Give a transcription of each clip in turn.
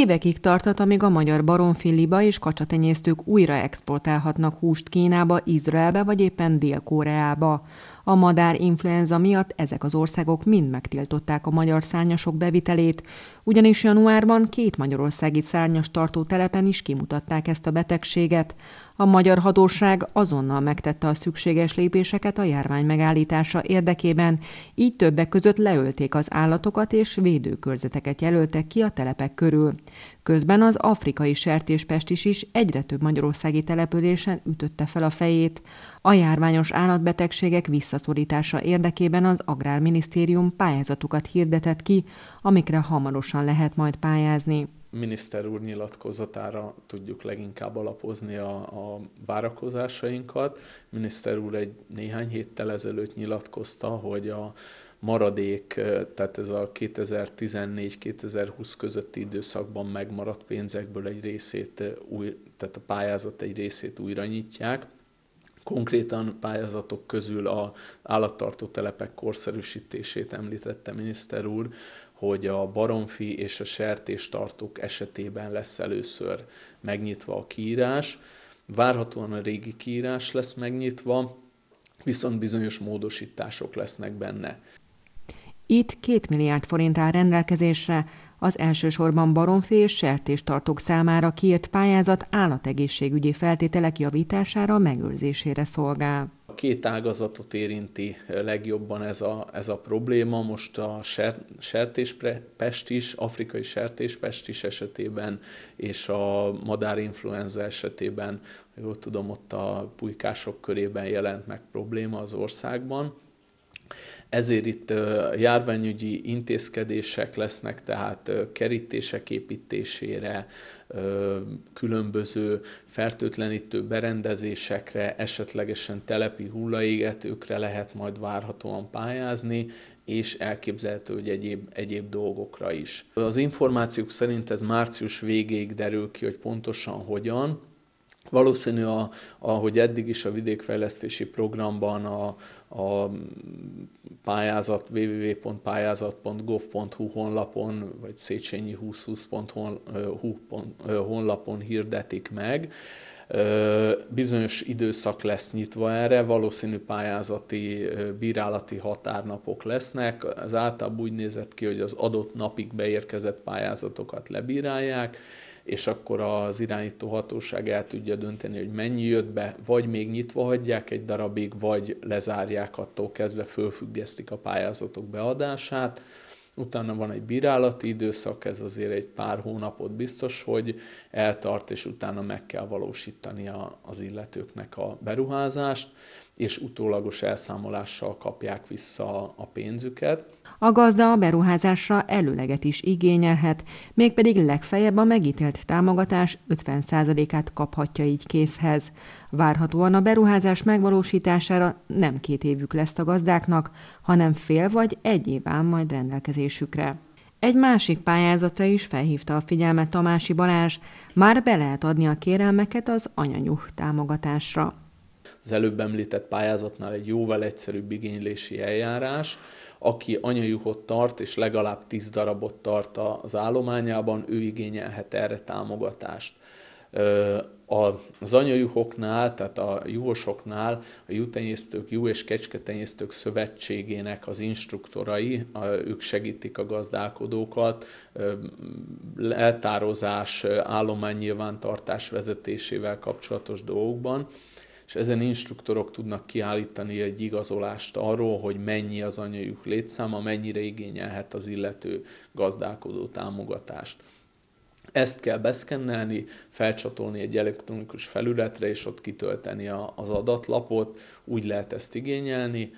Évekig tartat, amíg a magyar baronfilliba és kacsatenyésztők újra exportálhatnak húst Kínába, Izraelbe vagy éppen Dél-Koreába. A madár influenza miatt ezek az országok mind megtiltották a magyar szárnyasok bevitelét, ugyanis januárban két magyarországi szárnyas tartó telepen is kimutatták ezt a betegséget. A magyar hatóság azonnal megtette a szükséges lépéseket a járvány megállítása érdekében, így többek között leölték az állatokat és védőkörzeteket jelöltek ki a telepek körül. Közben az afrikai sertéspestis is egyre több magyarországi településen ütötte fel a fejét. A járványos állatbetegségek visszaszorítása érdekében az Agrárminisztérium pályázatokat hirdetett ki, amikre hamarosan hivatalosan lehet majd pályázni? Miniszter úr nyilatkozatára tudjuk leginkább alapozni a, a várakozásainkat. Miniszter úr egy néhány héttel ezelőtt nyilatkozta, hogy a maradék, eh, tehát ez a 2014-2020 közötti időszakban megmaradt pénzekből egy részét, eh, új, tehát a pályázat egy részét újra nyitják. Konkrétan pályázatok közül a állattartó telepek korszerűsítését említette miniszter úr, hogy a baromfi és a sertéstartók esetében lesz először megnyitva a kiírás. Várhatóan a régi kiírás lesz megnyitva, viszont bizonyos módosítások lesznek benne. Itt két milliárd forint áll rendelkezésre, az elsősorban baromfé és sertéstartók számára kiírt pályázat állategészségügyi feltételek javítására, megőrzésére szolgál. A két ágazatot érinti legjobban ez a, ez a probléma. Most a ser, sertéspest is, afrikai sertéspest is esetében, és a madárinfluenza esetében, jól tudom, ott a pulykások körében jelent meg probléma az országban. Ezért itt járványügyi intézkedések lesznek, tehát kerítések építésére, különböző fertőtlenítő berendezésekre, esetlegesen telepi hullaégetőkre lehet majd várhatóan pályázni, és elképzelhető, hogy egyéb, egyéb dolgokra is. Az információk szerint ez március végéig derül ki, hogy pontosan hogyan, Valószínű, a, ahogy eddig is a vidékfejlesztési programban a, a pályázat www.pályázat.gov.hu honlapon, vagy Széchenyi 2020.hu honlapon hirdetik meg. Bizonyos időszak lesz nyitva erre, valószínű pályázati, bírálati határnapok lesznek. az általában úgy nézett ki, hogy az adott napig beérkezett pályázatokat lebírálják, és akkor az irányító hatóság el tudja dönteni, hogy mennyi jött be, vagy még nyitva hagyják egy darabig, vagy lezárják attól kezdve, fölfüggesztik a pályázatok beadását. Utána van egy bírálati időszak, ez azért egy pár hónapot biztos, hogy eltart, és utána meg kell valósítani a, az illetőknek a beruházást, és utólagos elszámolással kapják vissza a pénzüket. A gazda a beruházásra előleget is igényelhet, mégpedig legfeljebb a megítélt támogatás 50%-át kaphatja így készhez. Várhatóan a beruházás megvalósítására nem két évük lesz a gazdáknak, hanem fél vagy egy év áll majd rendelkezésükre. Egy másik pályázatra is felhívta a figyelmet Tamási Balázs, már be lehet adni a kérelmeket az anyanyuh támogatásra. Az előbb említett pályázatnál egy jóval egyszerűbb igénylési eljárás, aki anyajuhot tart, és legalább 10 darabot tart az állományában, ő igényelhet erre támogatást. Az anyajuhoknál, tehát a juhosoknál a jutenyésztők, jó és kecsketenyésztők szövetségének az instruktorai, ők segítik a gazdálkodókat, eltározás, állománynyilvántartás vezetésével kapcsolatos dolgokban és ezen instruktorok tudnak kiállítani egy igazolást arról, hogy mennyi az anyajuk létszáma, mennyire igényelhet az illető gazdálkodó támogatást. Ezt kell beszkennelni, felcsatolni egy elektronikus felületre, és ott kitölteni az adatlapot, úgy lehet ezt igényelni,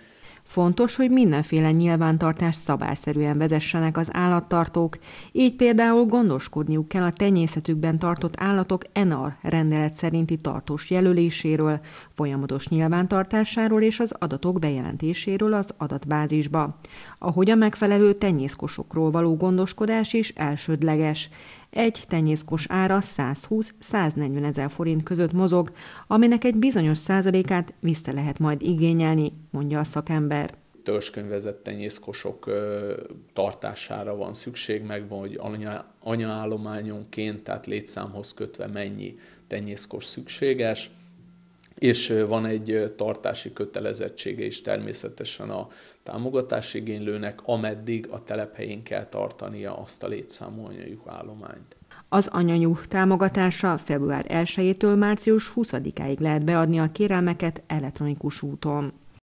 Fontos, hogy mindenféle nyilvántartást szabályszerűen vezessenek az állattartók, így például gondoskodniuk kell a tenyészetükben tartott állatok NR rendelet szerinti tartós jelöléséről, folyamatos nyilvántartásáról és az adatok bejelentéséről az adatbázisba, ahogy a megfelelő tenyészkosokról való gondoskodás is elsődleges egy tenyészkos ára 120-140 ezer forint között mozog, aminek egy bizonyos százalékát vissza lehet majd igényelni, mondja a szakember törzskönyvezett tenyészkosok tartására van szükség, meg van, hogy anya, anyaállományonként, tehát létszámhoz kötve mennyi tenyészkos szükséges és van egy tartási kötelezettsége is természetesen a támogatásigénylőnek, ameddig a telephelyén kell tartania azt a létszámú anyanyú állományt. Az anyanyú támogatása február 1-től március 20-áig lehet beadni a kérelmeket elektronikus úton.